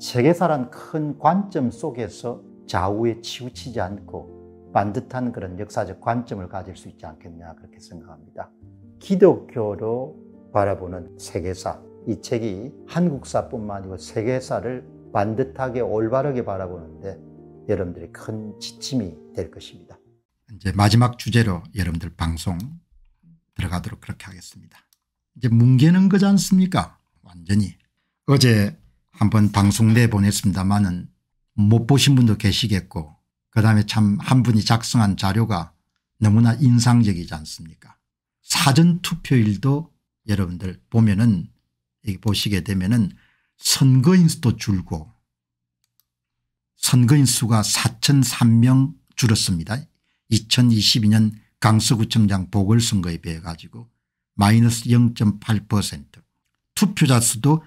세계사란 큰 관점 속에서 좌우에 치우치지 않고 반듯한 그런 역사적 관점을 가질 수 있지 않겠냐 그렇게 생각합니다. 기독교로 바라보는 세계사 이 책이 한국사뿐만 아니고 세계사를 반듯하게 올바르게 바라보는데 여러분들이 큰 지침이 될 것입니다. 이제 마지막 주제로 여러분들 방송 들어가도록 그렇게 하겠습니다. 이제 뭉개는 거지 않습니까? 완전히. 어제 한번 방송 내보냈습니다만은 못 보신 분도 계시겠고 그다음에 참 한 분이 작성한 자료가 너무나 인상적이지 않습니까 사전투표일도 여러분들 보면은 여기 보시게 되면은 선거인수도 줄고 선거인 수가 4,003명 줄었습니다. 2022년 강서구청장 보궐선거에 비해 가지고 마이너스 0.8% 투표자 수도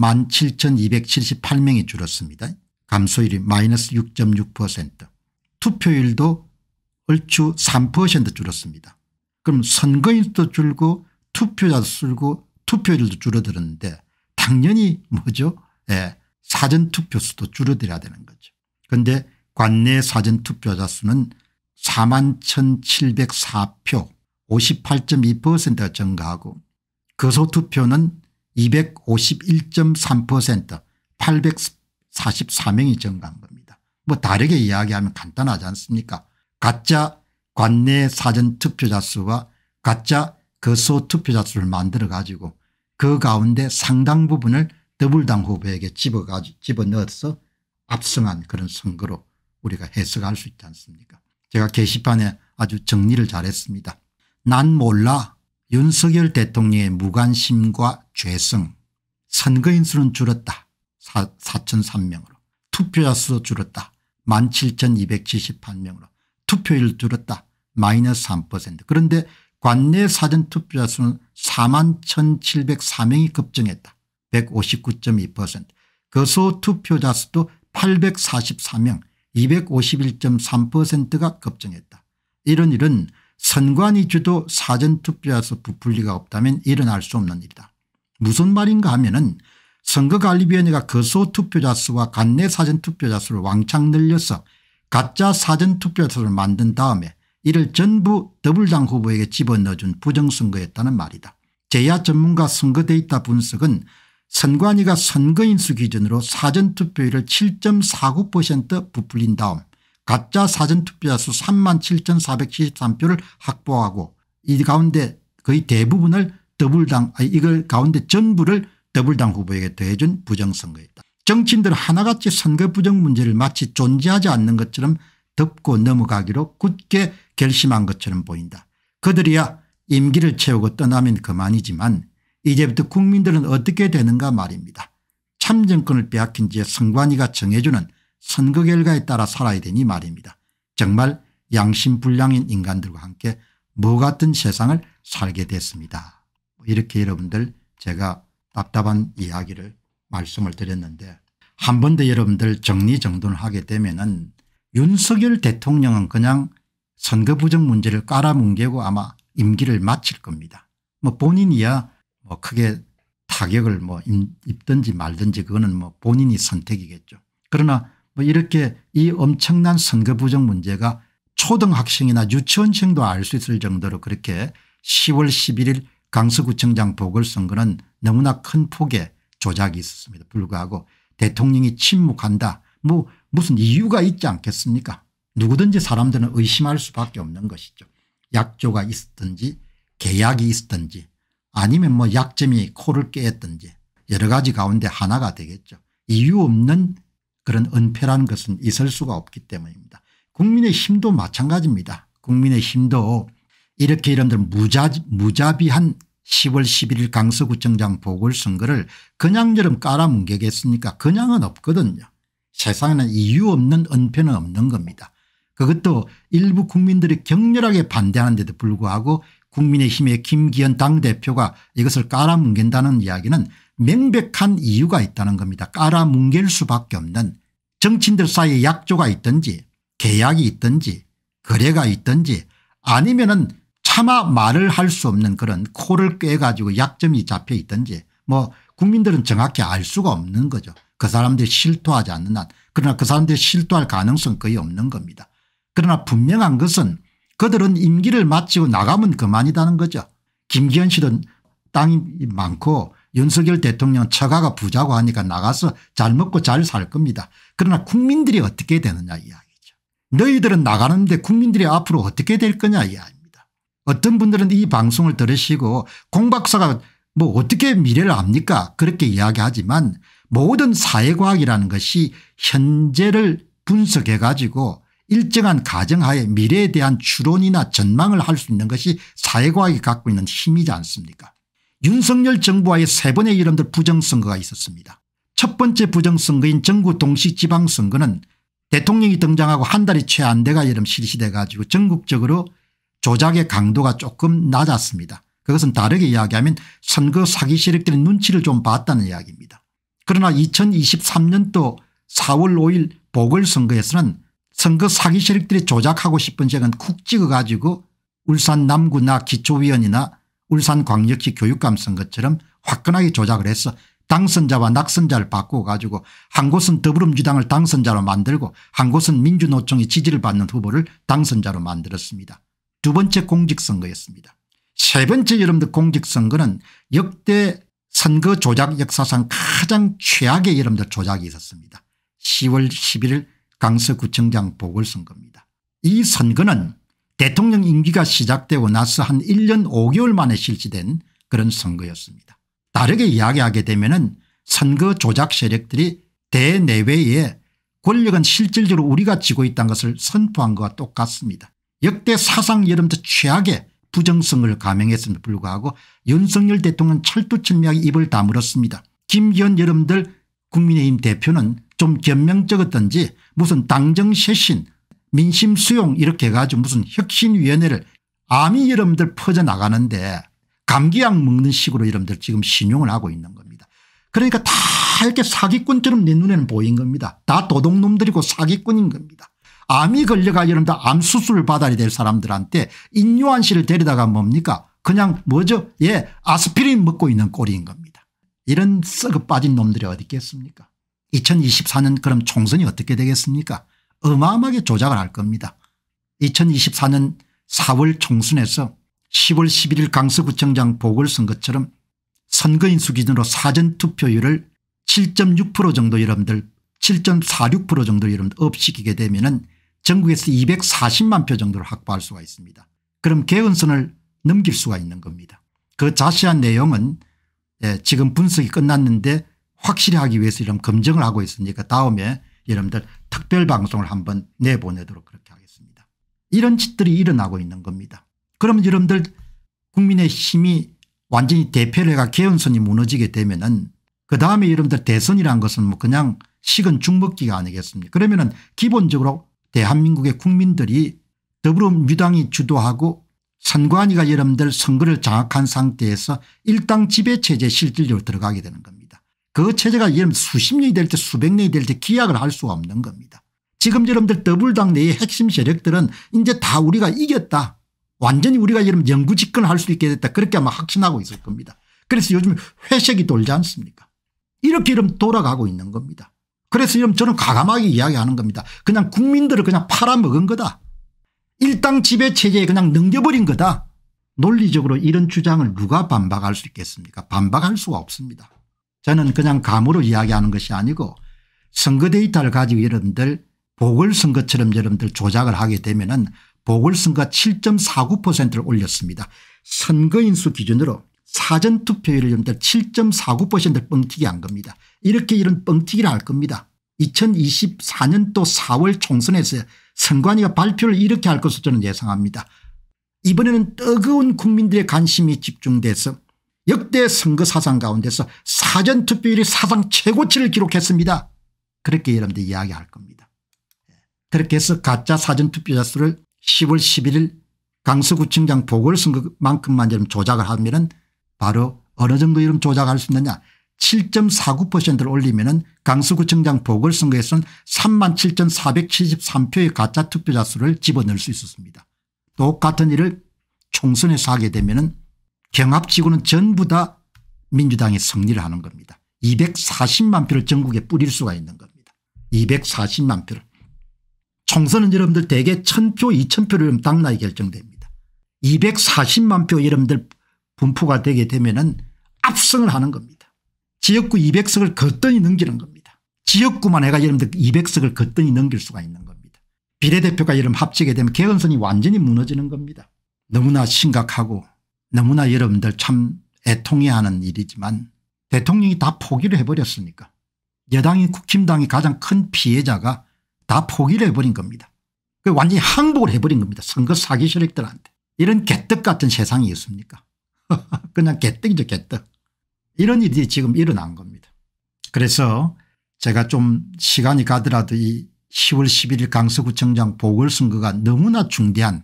17,278명이 줄었습니다. 감소율이 마이너스 6.6% 투표율도 얼추 3% 줄었습니다. 그럼 선거인도 줄고 투표자도 줄고 투표율도 줄어들었는데 당연히 뭐죠 예, 사전투표 수도 줄어들어야 되는 거죠. 그런데 관내 사전투표자 수는 4만 1704표 58.2%가 증가하고 거소투표는 251.3% 844명이 증가한 겁니다. 뭐 다르게 이야기하면 간단하지 않습니까 가짜 관내 사전 투표자 수와 가짜 거소 투표자 수를 만들어 가지고 그 가운데 상당 부분을 더블당 후보에게 집어넣어서 압승한 그런 선거로 우리가 해석할 수 있지 않습니까 제가 게시판에 아주 정리를 잘했습니다. 난 몰라 윤석열 대통령의 무관심과 죄성 선거인 수는 줄었다 4, 0 0 3명으로 투표자 수도 줄었다 17,278명으로 투표율 줄었다 마이너스 3% 그런데 관내 사전투표자 수는 4만 1,704명이 급증했다 159.2% 거소 투표자 수도 844명 251.3%가 급증했다. 이런 일은 선관위 주도 사전투표에서 부풀리가 없다면 일어날 수 없는 일이다. 무슨 말인가 하면 은 선거관리위원회가 거소투표자 수와 관내 사전투표자 수를 왕창 늘려서 가짜 사전투표자 수를 만든 다음에 이를 전부 더블당 후보에게 집어넣어준 부정선거였다는 말이다. 제야 전문가 선거 데이터 분석은 선관위가 선거인수 기준으로 사전투표율을 7.49% 부풀린 다음 가짜 사전투표수 자 3만 7,473표를 확보하고 이 가운데 거의 대부분을 더블당 이걸 가운데 전부를 더블당 후보에게 더해준 부정선거였다. 정치인들 하나같이 선거 부정 문제를 마치 존재하지 않는 것처럼 덮고 넘어가기로 굳게 결심한 것처럼 보인다. 그들이야 임기를 채우고 떠나면 그만이지만 이제부터 국민들은 어떻게 되는가 말입니다. 참정권을 빼앗긴 지에 선관위가 정해주는 선거 결과에 따라 살아야 되니 말입니다. 정말 양심불량인 인간들과 함께 뭐 같은 세상을 살게 됐습니다. 뭐 이렇게 여러분들 제가 답답한 이야기를 말씀을 드렸는데 한 번 더 여러분들 정리정돈을 하게 되면 은 윤석열 대통령은 그냥 선거 부정 문제를 깔아뭉개고 아마 임기를 마칠 겁니다. 뭐 본인이야 뭐 크게 타격을 뭐 입든지 말든지 그거는 뭐 본인이 선택이겠죠. 그러나 뭐 이렇게 이 엄청난 선거 부정 문제가 초등학생이나 유치원생도 알 수 있을 정도로 그렇게 10월 11일 강서구청장 보궐선거는 너무나 큰 폭의 조작이 있었습니다. 불구하고 대통령이 침묵한다. 뭐 무슨 이유가 있지 않겠습니까 누구든지 사람들은 의심할 수밖에 없는 것이죠. 약조가 있었든지 계약이 있었든지 아니면 뭐 약점이 코를 깨었든지 여러 가지 가운데 하나가 되겠죠. 이유 없는 그런 은폐라는 것은 있을 수가 없기 때문입니다. 국민의 힘도 마찬가지입니다. 국민의 힘도 이렇게 이름들 무자, 무자비한 10월 11일 강서구청장 보궐선거를 그냥처럼 깔아뭉개겠습니까 그냥은 없거든요. 세상에는 이유 없는 은폐는 없는 겁니다. 그것도 일부 국민들이 격렬하게 반대하는데도 불구하고 국민의힘의 김기현 당대표가 이것을 깔아뭉갠다는 이야기는 명백한 이유가 있다는 겁니다. 깔아뭉갤 수밖에 없는 정치인들 사이에 약조가 있든지 계약이 있든지 거래가 있든지 아니면 은 차마 말을 할 수 없는 그런 코를 꿰가지고 약점이 잡혀 있든지 뭐 국민들은 정확히 알 수가 없는 거죠. 그 사람들이 실토하지 않는 한 그러나 그 사람들이 실토할 가능성 거의 없는 겁니다. 그러나 분명한 것은 그들은 임기를 마치고 나가면 그만이다는 거죠. 김기현 씨는 땅이 많고 윤석열 대통령 처가가 부자고 하니까 나가서 잘 먹고 잘 살 겁니다. 그러나 국민들이 어떻게 되느냐 이야기죠. 너희들은 나가는데 국민들이 앞으로 어떻게 될 거냐 이야기입니다. 어떤 분들은 이 방송을 들으시고 공 박사가 뭐 어떻게 미래를 압니까 그렇게 이야기하지만 모든 사회과학이라는 것이 현재를 분석해 가지고 일정한 가정하에 미래에 대한 추론이나 전망을 할 수 있는 것이 사회과학이 갖고 있는 힘이지 않습니까 윤석열 정부와의 세 번의 이름들 부정선거가 있었습니다. 첫 번째 부정선거인 전국 동시지방선거는 대통령이 등장하고 한 달이 채안 돼가 이름 실시돼 가지고 전국적으로 조작의 강도가 조금 낮았습니다. 그것은 다르게 이야기하면 선거 사기 세력들의 눈치를 좀 봤다는 이야기입니다. 그러나 2023년도 4월 5일 보궐선거에서는 선거 사기 세력들이 조작하고 싶은 색은 쿡 찍어 가지고 울산 남구나 기초위원이나 울산광역시 교육감 선거처럼 화끈하게 조작을 해서 당선자와 낙선자를 바꾸어 가지고 한 곳은 더불어민주당을 당선자로 만들고 한 곳은 민주노총의 지지를 받는 후보를 당선자로 만들었습니다. 두 번째 공직선거였습니다. 세 번째 여러분들 공직선거는 역대 선거 조작 역사상 가장 최악의 여러분들 조작이 있었습니다. 10월 11일 강서구청장 보궐선거입니다. 이 선거는 대통령 임기가 시작되고 나서 한 1년 5개월 만에 실시된 그런 선거였습니다. 다르게 이야기하게 되면 은 선거 조작 세력들이 대내외에 권력은 실질적으로 우리가 쥐고 있다는 것을 선포한 것과 똑같습니다. 역대 사상 여름도 최악의 부정성을 감행했음에도 불구하고 윤석열 대통령은 철두철미하게 입을 다물었습니다. 김기현 여러분들 국민의힘 대표는 좀견명적었던지 무슨 당정 쇄신 민심 수용 이렇게 해가지고 무슨 혁신위원회를 암이 여러분들 퍼져나가는데 감기약 먹는 식으로 여러분들 지금 신용을 하고 있는 겁니다. 그러니까 다 이렇게 사기꾼처럼 내 눈에는 보인 겁니다. 다 도둑놈들이고 사기꾼인 겁니다. 암이 걸려가 여러분들 암 수술을 받아야 될 사람들한테 인요한 씨를 데려다가 뭡니까 그냥 뭐죠 예 아스피린 먹고 있는 꼴인 겁니다. 이런 썩어 빠진 놈들이 어디 있겠습니까 2024년 그럼 총선이 어떻게 되겠습니까 어마어마하게 조작을 할 겁니다. 2024년 4월 총선에서 10월 11일 강서구청장 보궐선거처럼 선거인수 기준으로 사전투표율을 7.6% 정도 여러분들 7.46% 정도 여러분들 업시키게 되면 은 전국에서 240만 표 정도를 확보할 수가 있습니다. 그럼 개헌선을 넘길 수가 있는 겁니다. 그 자세한 내용은 예, 지금 분석이 끝났는데 확실히 하기 위해서 이런 검증을 하고 있으니까 다음에 여러분들 특별 방송을 한 번 내보내도록 그렇게 하겠습니다. 이런 짓들이 일어나고 있는 겁니다. 그러면 여러분들 국민의 힘이 완전히 대표해가 개헌선이 무너지게 되면은 그 다음에 여러분들 대선이란 것은 뭐 그냥 식은 죽먹기가 아니겠습니까 그러면은 기본적으로 대한민국의 국민들이 더불어민주당이 주도하고 선관위가 여러분들 선거를 장악한 상태에서 일당 지배체제 실질적으로 들어가게 되는 겁니다. 그 체제가 예를 수십 년이 될 때 수백 년이 될 때 기약을 할 수가 없는 겁니다. 지금 여러분들 더블당 내의 핵심 세력들은 이제 다 우리가 이겼다. 완전히 우리가 여러분 영구 집권할 을수 있게 됐다. 그렇게 아마 확신하고 있을 겁니다. 그래서 요즘 회색이 돌지 않습니까 이렇게 이름 돌아가고 있는 겁니다. 그래서 여러분 저는 과감하게 이야기하는 겁니다. 그냥 국민들을 그냥 팔아먹은 거다. 일당 지배 체제에 그냥 넘겨버린 거다. 논리적으로 이런 주장을 누가 반박할 수 있겠습니까 반박할 수가 없습니다. 저는 그냥 감으로 이야기하는 것이 아니고 선거 데이터를 가지고 여러분들 보궐선거처럼 여러분들 조작을 하게 되면 은 보궐선거 7.49%를 올렸습니다. 선거인수 기준으로 사전투표율을 여러분들 7 4 9 뻥튀기 한 겁니다. 이렇게 이런 뻥튀기를 할 겁니다. 2024년도 4월 총선에서 선관위가 발표를 이렇게 할 것으로 저는 예상합니다. 이번에는 뜨거운 국민들의 관심이 집중돼서 역대 선거 사상 가운데서 사전투표율이 사상 최고치를 기록했습니다. 그렇게 여러분들 이야기할 겁니다. 예. 그렇게 해서 가짜 사전투표자 수를 10월 11일 강서구청장 보궐선거만큼만 조작을 하면 은 바로 어느 정도 이름 조작할 수 있느냐 7.49%를 올리면 은 강서구청장 보궐선거에서는 37,473표의 가짜 투표자 수를 집어넣을 수 있었습니다. 똑같은 일을 총선에서 하게 되면 은 경합지구는 전부 다 민주당이 승리를 하는 겁니다. 240만 표를 전국에 뿌릴 수가 있는 겁니다. 240만 표를. 총선은 여러분들 대개 1000표 2000표를 당나이 결정됩니다. 240만 표 여러분들 분포가 되게 되면 은 압승을 하는 겁니다. 지역구 200석을 거뜬히 넘기는 겁니다. 지역구만 해가 여러분들 200석을 거뜬히 넘길 수가 있는 겁니다. 비례대표가 여러분 합치게 되면 개헌선이 완전히 무너지는 겁니다. 너무나 심각하고 너무나 여러분들 참 애통해 하는 일이지만 대통령이 다 포기를 해버렸으니까 여당이 국힘당이 가장 큰 피해자가 다 포기를 해버린 겁니다. 그 완전히 항복을 해버린 겁니다. 선거 사기 세력들한테. 이런 개떡 같은 세상이 있습니까 그냥 개떡이죠 개떡. 이런 일이 지금 일어난 겁니다. 그래서 제가 좀 시간이 가더라도 이 10월 11일 강서구청장 보궐선거가 너무나 중대한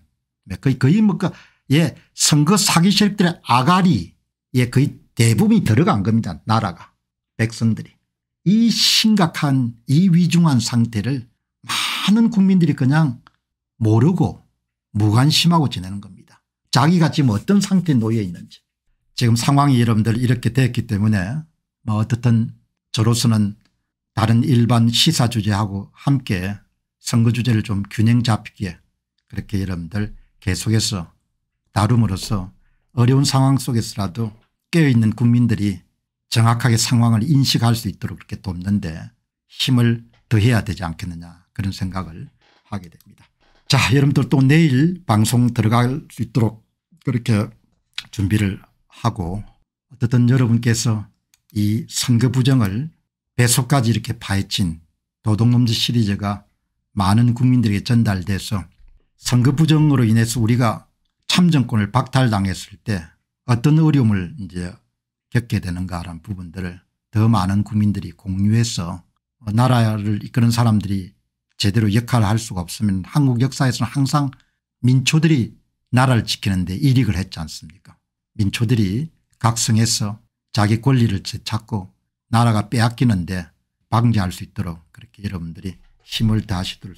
거의 거의 뭐가 그 예, 선거 사기 세력들의 아가리에 거의 대부분이 들어간 겁니다. 나라가 백성들이. 이 심각한 이 위중한 상태를 많은 국민들이 그냥 모르고 무관심하고 지내는 겁니다. 자기가 지금 어떤 상태에 놓여 있는지. 지금 상황이 여러분들 이렇게 됐기 때문에 뭐 어떻든 저로서는 다른 일반 시사 주제하고 함께 선거 주제를 좀 균형 잡히게 그렇게 여러분들 계속해서 다룸으로써 어려운 상황 속에서라도 깨어있는 국민들이 정확하게 상황을 인식할 수 있도록 그렇게 돕는데 힘을 더해야 되지 않겠느냐 그런 생각을 하게 됩니다. 자 여러분들 또 내일 방송 들어갈 수 있도록 그렇게 준비를 하고 어쨌든 여러분께서 이 선거 부정을 배속까지 이렇게 파헤친 도둑놈지 시리즈가 많은 국민들에게 전달돼서 선거 부정으로 인해서 우리가 참정권을 박탈당했을 때 어떤 어려움을 이제 겪게 되는가라는 부분들을 더 많은 국민들이 공유해서 나라를 이끄는 사람들이 제대로 역할을 할 수가 없으면 한국 역사에서는 항상 민초들이 나라를 지키는데 이익을 했지 않습니까 민초들이 각성해서 자기 권리를 찾고 나라가 빼앗기는데 방지할 수 있도록 그렇게 여러분들이 힘을 다하시도록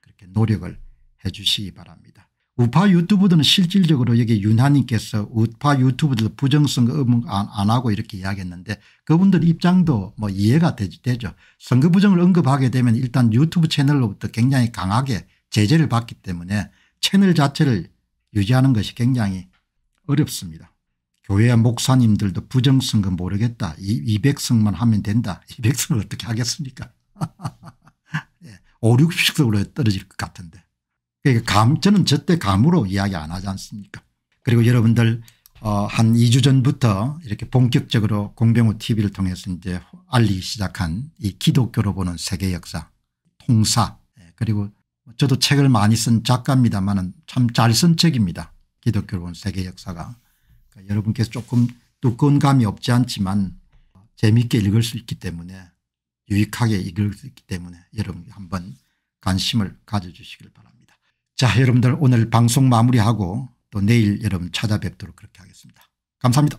그렇게 노력을 해 주시기 바랍니다. 우파 유튜브들은 실질적으로 여기 윤하님께서 우파 유튜브들 부정선거 의문 안, 안, 하고 이렇게 이야기했는데 그분들 입장도 뭐 이해가 되, 죠 선거 부정을 언급하게 되면 일단 유튜브 채널로부터 굉장히 강하게 제재를 받기 때문에 채널 자체를 유지하는 것이 굉장히 어렵습니다. 교회 목사님들도 부정선거 모르겠다. 이, 200승만 하면 된다. 200승을 어떻게 하겠습니까 5, 60석으로 예, 떨어질 것 같은데. 그러니까 감, 저는 절대 감으로 이야기 안 하지 않습니까 그리고 여러분들 어, 한 2주 전부터 이렇게 본격적으로 공병호 tv를 통해서 이제 알리기 시작한 이 기독교로 보는 세계 역사 통사 예, 그리고 저도 책을 많이 쓴 작가입니다만 참 잘 쓴 책입니다. 기독교로 본 세계 역사가 그러니까 여러분께서 조금 두꺼운 감이 없지 않지만 재미있게 읽을 수 있기 때문에 유익하게 읽을 수 있기 때문에 여러분 한번 관심을 가져주시길 바랍니다. 자 여러분들 오늘 방송 마무리하고 또 내일 여러분 찾아뵙도록 그렇게 하겠습니다. 감사합니다.